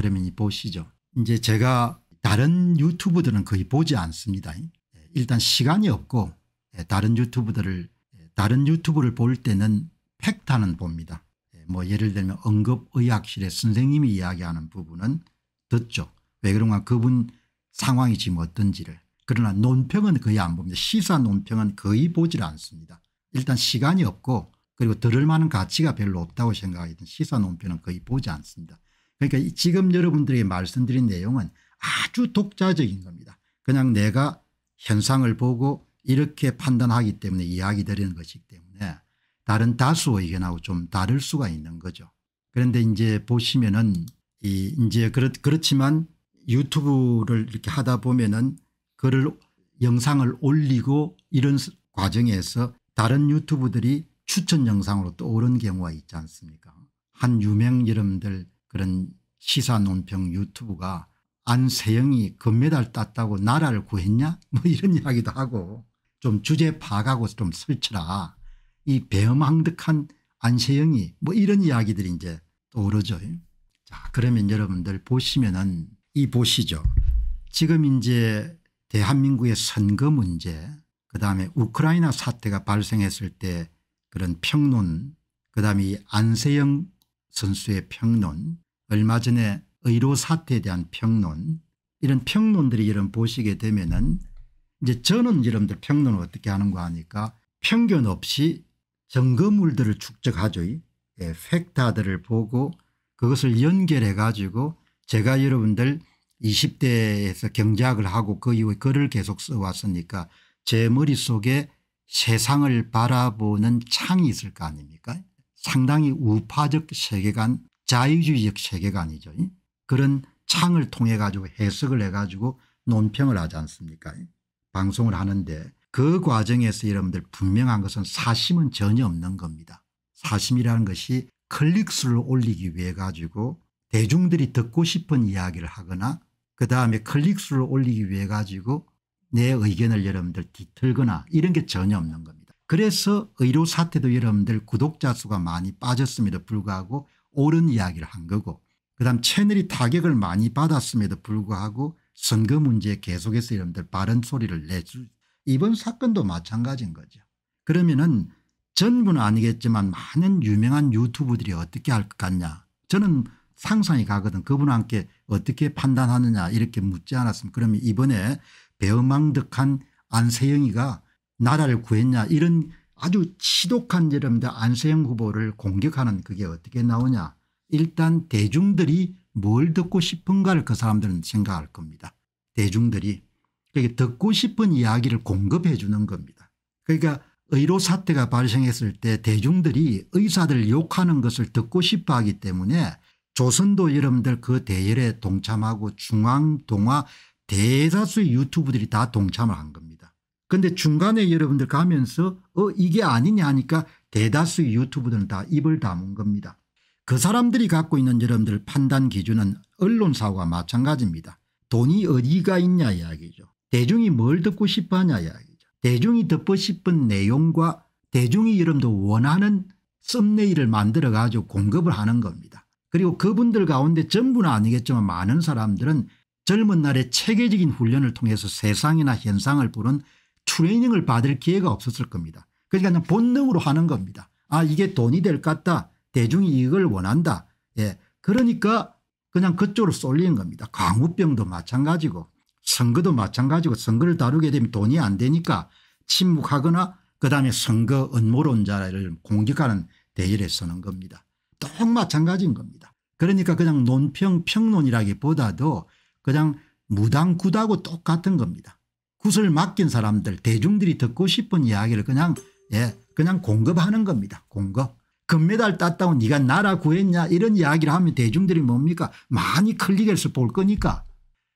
그러면 보시죠. 이제 제가 다른 유튜브들은 거의 보지 않습니다. 예, 일단 시간이 없고 예, 다른 유튜브들을 예, 다른 유튜브를 볼 때는 팩타는 봅니다. 뭐 예를 들면 응급의학실의 선생님이 이야기하는 부분은 듣죠. 왜 그런가 그분 상황이 지금 어떤지를. 그러나 논평은 거의 안 봅니다. 시사 논평은 거의 보질 않습니다. 일단 시간이 없고 그리고 들을 만한 가치가 별로 없다고 생각하던 시사 논평은 거의 보지 않습니다. 그러니까 지금 여러분들이 말씀드린 내용은 아주 독자적인 겁니다. 그냥 내가 현상을 보고 이렇게 판단하기 때문에 이야기 드리는 것이기 때문에 다른 다수 의견하고 좀 다를 수가 있는 거죠. 그런데 이제 보시면은 이 이제 그렇, 그렇지만 유튜브를 이렇게 하다 보면은 글을 영상을 올리고 이런 과정에서 다른 유튜브들이 추천 영상으로 떠오른 경우가 있지 않습니까 한 유명 이름들 그런 시사 논평 유튜브가 안세영이 금메달 땄다고 나라를 구했냐 뭐 이런 이야기도 하고 좀 주제 파악하고 좀 설치라 이 배엄항득한 안세영이 뭐 이런 이야기들이 이제 떠오르죠. 자 그러면 여러분들 보시면은 이 보시죠. 지금 이제 대한민국의 선거 문제 그다음에 우크라이나 사태가 발생했을 때 그런 평론 그다음에 안세영 선수의 평론 얼마 전에 의료 사태에 대한 평론 이런 평론들이 여러분 보시게 되면은 이제 저는 여러분들 평론을 어떻게 하는 거하니까평견 없이 증거물들을 축적하죠. 예, 팩타들을 보고 그것을 연결해 가지고 제가 여러분들 20대에서 경제학을 하고 그 이후에 글을 계속 써왔으니까 제 머릿속에 세상을 바라보는 창이 있을 거 아닙니까 상당히 우파적 세계관 자유주의적 세계관이죠. 그런 창을 통해 가지고 해석을 해 가지고 논평을 하지 않습니까 방송을 하는데 그 과정에서 여러분들 분명한 것은 사심은 전혀 없는 겁니다. 사심이라는 것이 클릭수를 올리기 위해 가지고 대중들이 듣고 싶은 이야기를 하거나 그 다음에 클릭수를 올리기 위해 가지고 내 의견을 여러분들 뒤틀거나 이런 게 전혀 없는 겁니다. 그래서 의료 사태도 여러분들 구독자 수가 많이 빠졌음에도 불구하고 옳은 이야기를 한 거고 그다음 채널이 타격을 많이 받았음에도 불구하고 선거 문제에 계속해서 여러분들 바른 소리를 내주 이번 사건도 마찬가지인 거죠. 그러면은 전부는 아니겠지만 많은 유명한 유튜브들이 어떻게 할 것 같냐 저는 상상이 가거든 그분한테 어떻게 판단하느냐 이렇게 묻지 않았으면 그러면 이번에 배어망득한 안세영이가 나라를 구했냐 이런 아주 지독한 여러분 안세영 후보를 공격하는 그게 어떻게 나오냐 일단 대중들이 뭘 듣고 싶은가를 그 사람들은 생각할 겁니다. 대중들이 그게 듣고 싶은 이야기를 공급해 주는 겁니다. 그러니까 의료 사태가 발생했을 때 대중들이 의사들 욕하는 것을 듣고 싶어 하기 때문에 조선도 여러분들 그 대열에 동참하고 중앙 동화 대다수의 유튜브들이 다 동참을 한 겁니다. 근데 중간에 여러분들 가면서 어 이게 아니냐 하니까 대다수 의 유튜브들은 다 입을 다문 겁니다. 그 사람들이 갖고 있는 여러분들 판단 기준은 언론사와 마찬가지입니다. 돈이 어디가 있냐 이야기죠. 대중이 뭘 듣고 싶어하냐 이야기죠. 대중이 듣고 싶은 내용과 대중이 여러분들 원하는 썸네일을 만들어 가지고 공급을 하는 겁니다. 그리고 그분들 가운데 전부는 아니겠지만 많은 사람들은 젊은 날에 체계적인 훈련을 통해서 세상이나 현상을 보는 트레이닝을 받을 기회가 없었을 겁니다. 그러니까 는 본능으로 하는 겁니다. 아 이게 돈이 될 것 같다. 대중이 이걸 원한다. 예. 그러니까 그냥 그쪽으로 쏠리는 겁니다. 광우병도 마찬가지고 선거도 마찬가지고 선거를 다루게 되면 돈이 안 되니까 침묵하거나 그다음에 선거 음모론자를 공격하는 대열에 서는 겁니다. 똑 마찬가지인 겁니다. 그러니까 그냥 논평 평론이라기보다도 그냥 무당구다고 똑같은 겁니다. 굿을 맡긴 사람들 대중들이 듣고 싶은 이야기를 그냥 예 그냥 공급하는 겁니다. 공급. 금메달 땄다고 네가 나라 구했냐 이런 이야기를 하면 대중들이 뭡니까 많이 클릭해서 볼 거니까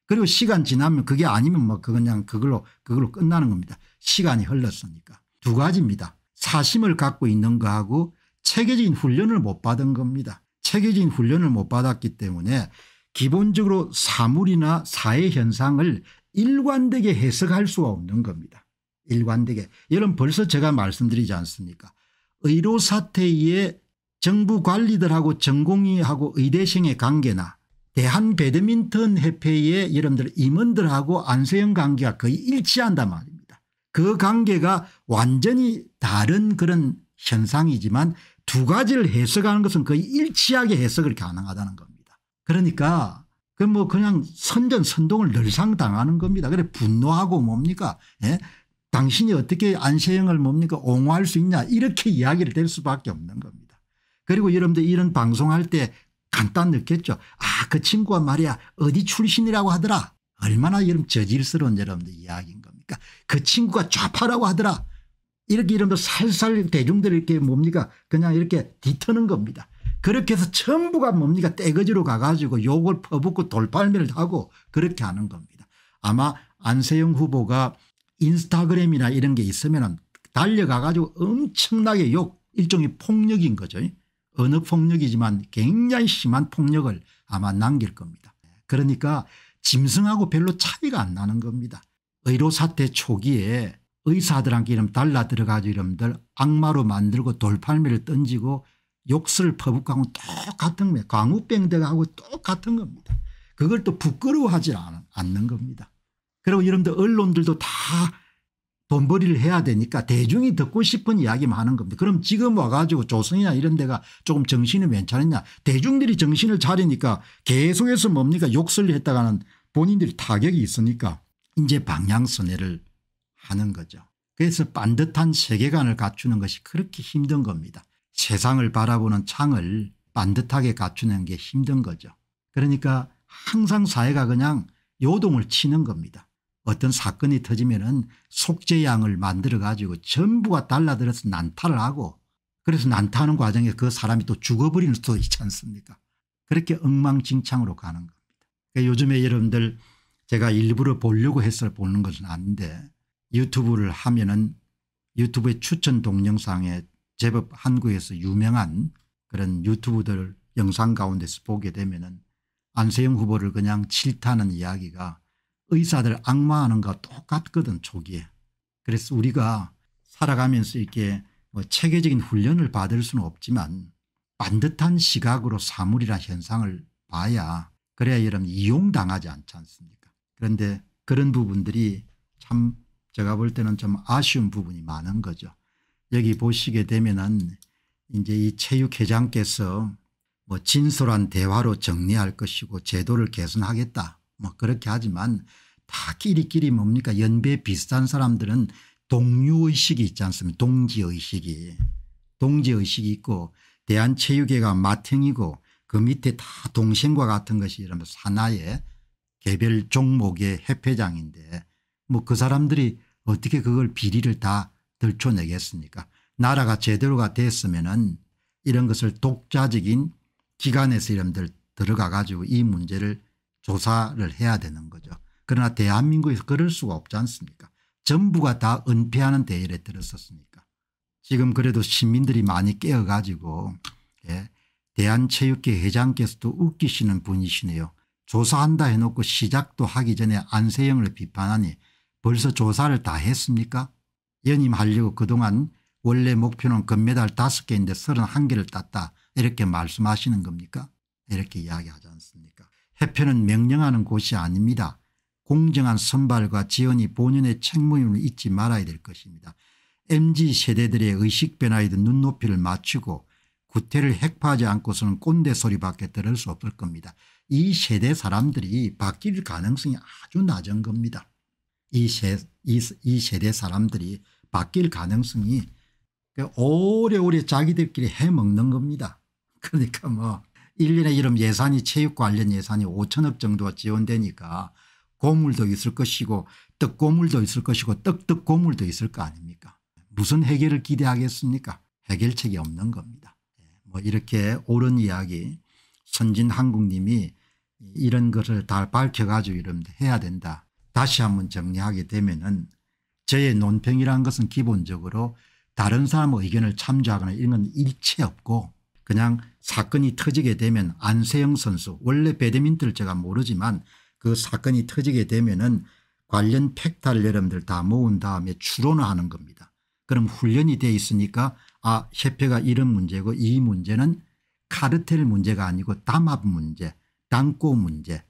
그리고 시간 지나면 그게 아니면 뭐 그 그냥 그걸로 그걸로 끝나는 겁니다. 시간이 흘렀으니까 두 가지입니다. 사심을 갖고 있는 거하고 체계적인 훈련을 못 받은 겁니다. 체계적인 훈련을 못 받았기 때문에 기본적으로 사물이나 사회 현상을 일관되게 해석할 수가 없는 겁니다. 일관되게. 여러분 벌써 제가 말씀드리지 않습니까 의료사태에 정부 관리들하고 전공의하고 의대생의 관계나 대한 배드민턴 협회의 여러분들 임원들하고 안세영 관계가 거의 일치한단 말입니다. 그 관계가 완전히 다른 그런 현상이지만 두 가지를 해석하는 것은 거의 일치하게 해석을 가능하다는 겁니다. 그러니까 그뭐 그냥 선전 선동을 늘상 당하는 겁니다. 그래 분노하고 뭡니까 예? 당신이 어떻게 안세영을 뭡니까 옹호할 수 있냐 이렇게 이야기를 될 수밖에 없는 겁니다. 그리고 여러분들 이런 방송할 때 간단 느꼈죠. 아그 친구가 말이야 어디 출신이라고 하더라. 얼마나 여러분 저질스러운 여러분들 이야기인 겁니까 그 친구가 좌파라고 하더라. 이렇게 이러면 살살 대중들 이렇게 뭡니까 그냥 이렇게 뒤트는 겁니다. 그렇게 해서 전부가 뭡니까 떼거지로 가가지고 욕을 퍼붓고 돌팔매를 하고 그렇게 하는 겁니다. 아마 안세영 후보가 인스타그램이나 이런 게 있으면 달려가가지고 엄청나게 욕 일종의 폭력인 거죠. 어느 폭력이지만 굉장히 심한 폭력을 아마 남길 겁니다. 그러니까 짐승하고 별로 차이가 안 나는 겁니다. 의료사태 초기에 의사들한테 이름 달라들어가지고 이름들 악마로 만들고 돌팔매를 던지고 욕설 퍼붓고하고 똑같은 겁니다. 광우병대하고 똑같은 겁니다. 그걸 또 부끄러워하지 않는 겁니다. 그리고 여러분들 언론들도 다 돈벌이를 해야 되니까 대중이 듣고 싶은 이야기만 하는 겁니다. 그럼 지금 와가지고 조선이나 이런 데가 조금 정신이 괜찮았냐 대중들이 정신을 차리니까 계속해서 뭡니까 욕설을 했다가는 본인들이 타격이 있으니까 이제 방향선회를 하는 거죠. 그래서 반듯한 세계관을 갖추는 것이 그렇게 힘든 겁니다. 세상을 바라보는 창을 반듯하게 갖추는 게 힘든 거죠. 그러니까 항상 사회가 그냥 요동을 치는 겁니다. 어떤 사건이 터지면 은 속죄양을 만들어 가지고 전부가 달라들어서 난타를 하고 그래서 난타하는 과정에 그 사람이 또 죽어버리는 수도 있지 않습니까 그렇게 엉망진창으로 가는 겁니다. 그러니까 요즘에 여러분들 제가 일부러 보려고 해서 보는 것은 아닌데 유튜브를 하면 은 유튜브의 추천 동영상에 제법 한국에서 유명한 그런 유튜브들 영상 가운데서 보게 되면 은 안세영 후보를 그냥 칠타는 이야기가 의사들 악마하는 거 똑같거든 초기에. 그래서 우리가 살아가면서 이렇게 뭐 체계적인 훈련을 받을 수는 없지만 반듯한 시각으로 사물이나 현상을 봐야 그래야 이런 이용당하지 않지 않습니까 그런데 그런 부분들이 참 제가 볼 때는 좀 아쉬운 부분이 많은 거죠. 여기 보시게 되면은 이제 이 체육회장께서 뭐 진솔한 대화로 정리할 것이고 제도를 개선하겠다 뭐 그렇게 하지만 다 끼리끼리 뭡니까 연배 비슷한 사람들은 동료의식이 있지 않습니까 동지의식이 동지의식이 있고 대한체육회가 마탱이고 그 밑에 다 동생과 같은 것이 이러면서 하나의 개별 종목의 협회장인데 뭐 그 사람들이 어떻게 그걸 비리를 다 들춰내겠습니까 나라가 제대로가 됐으면 은 이런 것을 독자적인 기관에서 이름들 들어가 가지고 이 문제를 조사를 해야 되는 거죠. 그러나 대한민국에서 그럴 수가 없지 않습니까 전부가 다 은폐하는 대열에 들었었으니까 지금 그래도 시민들이 많이 깨어가지고 예. 대한체육회 회장께서도 웃기시는 분이시네요. 조사한다 해놓고 시작도 하기 전에 안세영을 비판하니 벌써 조사를 다 했습니까 연임하려고 그동안 원래 목표는 금메달 5개인데 31개를 땄다 이렇게 말씀하시는 겁니까 이렇게 이야기하지 않습니까 해표는 명령하는 곳이 아닙니다. 공정한 선발과 지원이 본연의 책무임을 잊지 말아야 될 것입니다. MZ세대들의 의식 변화에도 눈높이를 맞추고 구태를 핵파하지 않고서는 꼰대 소리밖에 들을 수 없을 겁니다. 이 세대 사람들이 바뀔 가능성이 아주 낮은 겁니다. 이, 세, 이, 이 세대 사람들이 바뀔 가능성이 오래오래 자기들끼리 해먹는 겁니다. 그러니까 뭐 1년에 이런 예산이 체육 관련 예산이 5천억 정도가 지원되니까 고물도 있을 것이고 떡고물도 있을 것이고 떡떡고물도 있을 거 아닙니까 무슨 해결을 기대하겠습니까 해결책이 없는 겁니다. 예, 뭐 이렇게 옳은 이야기 선진한국님이 이런 것을 다 밝혀가지고 이런 해야 된다. 다시 한 번 정리하게 되면 은 저의 논평이라는 것은 기본적으로 다른 사람의 의견을 참조하거나 이런 건 일체 없고 그냥 사건이 터지게 되면 안세영 선수 원래 배드민턴을 제가 모르지만 그 사건이 터지게 되면은 관련 팩타를 여러분들 다 모은 다음에 추론을 하는 겁니다. 그럼 훈련이 돼 있으니까 아 협회가 이런 문제고 이 문제는 카르텔 문제가 아니고 담합 문제 당고 문제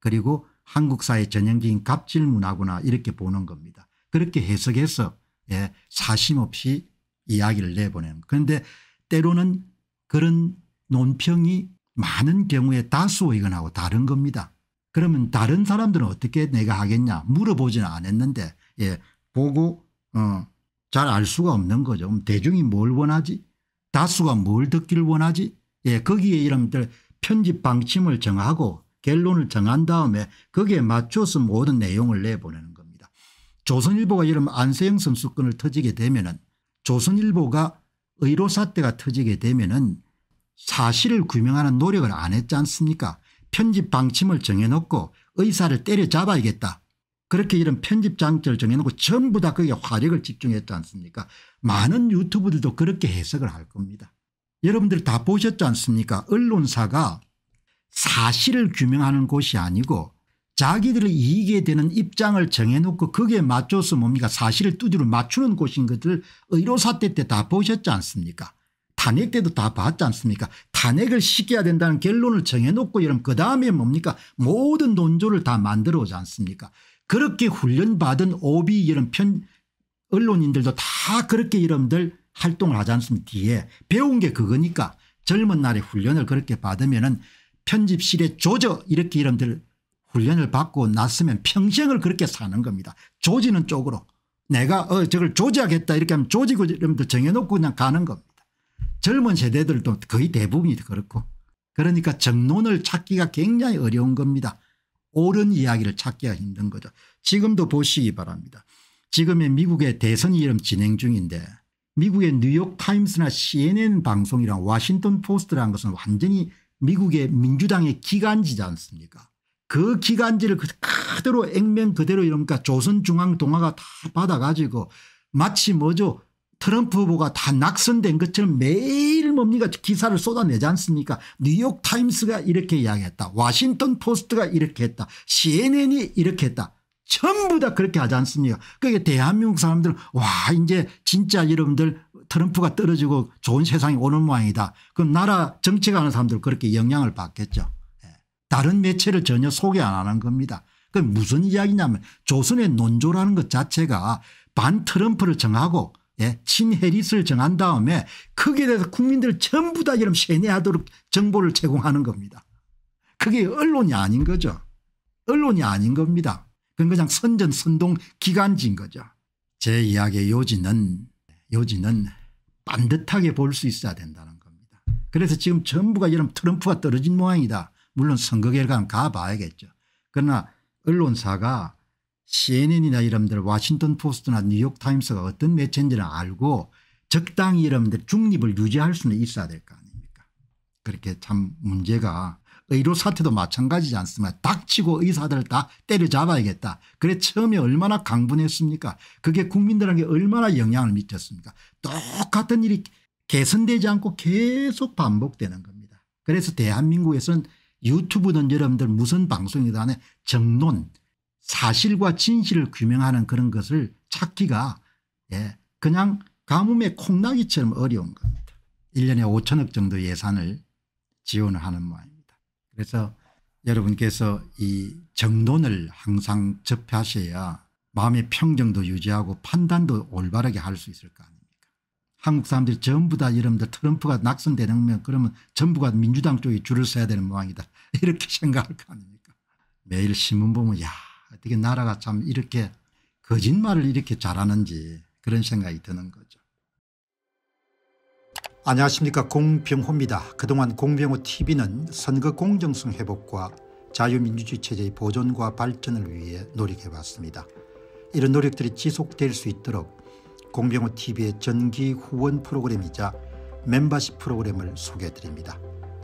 그리고 한국 사회 전형적인 갑질 문화구나 이렇게 보는 겁니다. 그렇게 해석해서 예, 사심 없이 이야기를 내보내는 그런데 때로는 그런 논평이 많은 경우에 다수 의견하고 다른 겁니다. 그러면 다른 사람들은 어떻게 내가 하겠냐 물어보지는 않았는데 예, 보고 어, 잘 알 수가 없는 거죠. 그럼 대중이 뭘 원하지 다수가 뭘 듣길 원하지 예, 거기에 이런들 편집 방침을 정하고 결론을 정한 다음에 거기에 맞춰서 모든 내용을 내보내는 겁니다. 조선일보가 이런 안세영 선수권을 터지게 되면은 조선일보가 의료 사태가 터지게 되면은 사실을 규명하는 노력을 안 했지 않습니까 편집 방침을 정해놓고 의사를 때려잡아야겠다 그렇게 이런 편집 장치를 정해놓고 전부 다 거기에 화력을 집중했지 않습니까 많은 유튜브들도 그렇게 해석을 할 겁니다 여러분들 다 보셨지 않습니까 언론사가 사실을 규명하는 곳이 아니고 자기들을 이익에 되는 입장을 정해놓고 거기에 맞춰서 뭡니까 사실을 두드려 맞추는 곳인 것들 의료사태 때 다 보셨지 않습니까 탄핵 때도 다 봤지 않습니까 탄핵을 시켜야 된다는 결론을 정해놓고 이러면 그 다음에 뭡니까 모든 논조를 다 만들어 오지 않습니까 그렇게 훈련받은 오비 이런 편 언론인들도 다 그렇게 이름들 활동을 하지 않습니까 뒤에 배운 게 그거니까 젊은 날에 훈련을 그렇게 받으면 은 편집실에 조져 이렇게 이름들 훈련을 받고 났으면 평생을 그렇게 사는 겁니다. 조지는 쪽으로 내가 어 저걸 조지하겠다 이렇게 하면 조지고이러도 정해놓고 그냥 가는 겁니다. 젊은 세대들도 거의 대부분이 그렇고 그러니까 정론을 찾기가 굉장히 어려운 겁니다. 옳은 이야기를 찾기가 힘든 거죠. 지금도 보시기 바랍니다. 지금의 미국의 대선 이름 진행 중인데 미국의 뉴욕타임스나 cnn 방송이랑 워싱턴 포스트라는 것은 완전히 미국의 민주당의 기간지지 않습니까 그 기간지를 그대로 액면 그대로 이러니까 조선중앙동화가 다 받아가지고 마치 뭐죠 트럼프 후보가 다 낙선된 것처럼 매일 뭡니까 기사를 쏟아내지 않습니까 뉴욕타임스가 이렇게 이야기했다 워싱턴 포스트가 이렇게 했다 cnn이 이렇게 했다 전부 다 그렇게 하지 않습니까 그게 대한민국 사람들은 와 이제 진짜 여러분들 트럼프가 떨어지고 좋은 세상이 오는 모양이다 그럼 나라 정치가하는 사람들 그렇게 영향을 받겠죠 다른 매체를 전혀 소개 안 하는 겁니다. 그 무슨 이야기냐면 조선의 논조라는 것 자체가 반 트럼프를 정하고 예, 친해리스를 정한 다음에 거기에 대해서 국민들 전부 다 이런 세뇌하도록 정보를 제공하는 겁니다. 그게 언론이 아닌 거죠. 언론이 아닌 겁니다. 그건 그냥 선전 선동 기간지인 거죠. 제 이야기의 요지는 요지는 반듯하게 볼 수 있어야 된다는 겁니다. 그래서 지금 전부가 이런 트럼프가 떨어진 모양이다. 물론 선거 결과는 가봐야겠죠. 그러나 언론사가 cnn이나 이름들 워싱턴 포스트나 뉴욕타임스가 어떤 매체인지는 알고 적당히 이름들 중립을 유지할 수는 있어야 될 거 아닙니까 그렇게 참 문제가 의료 사태도 마찬가지지 않습니까 닥치고 의사들을 다 때려잡아야겠다 그래 처음에 얼마나 강분했습니까 그게 국민들에게 얼마나 영향을 미쳤습니까 똑같은 일이 개선되지 않고 계속 반복되는 겁니다 그래서 대한민국에서는 유튜브는 여러분들 무슨 방송이든 안 정론 사실과 진실을 규명하는 그런 것을 찾기가 예, 그냥 가뭄의 콩나기처럼 어려운 겁니다. 1년에 5천억 정도 예산을 지원을 하는 모양입니다. 그래서 여러분께서 이 정론을 항상 접하셔야 마음의 평정도 유지하고 판단도 올바르게 할 수 있을 거 아닙니까 한국 사람들이 전부 다 여러분들 트럼프가 낙선되면 는 그러면 전부가 민주당 쪽에 줄을 서야 되는 모양이다. 이렇게 생각할 거 아닙니까 매일 신문 보면 야 어떻게 나라가 참 이렇게 거짓말을 이렇게 잘하는지 그런 생각이 드는 거죠. 안녕하십니까 공병호입니다. 그동안 공병호 tv는 선거 공정성 회복과 자유민주주의 체제의 보존과 발전을 위해 노력해왔습니다. 이런 노력들이 지속될 수 있도록 공병호 tv의 전기 후원 프로그램이자 멤버십 프로그램을 소개해드립니다.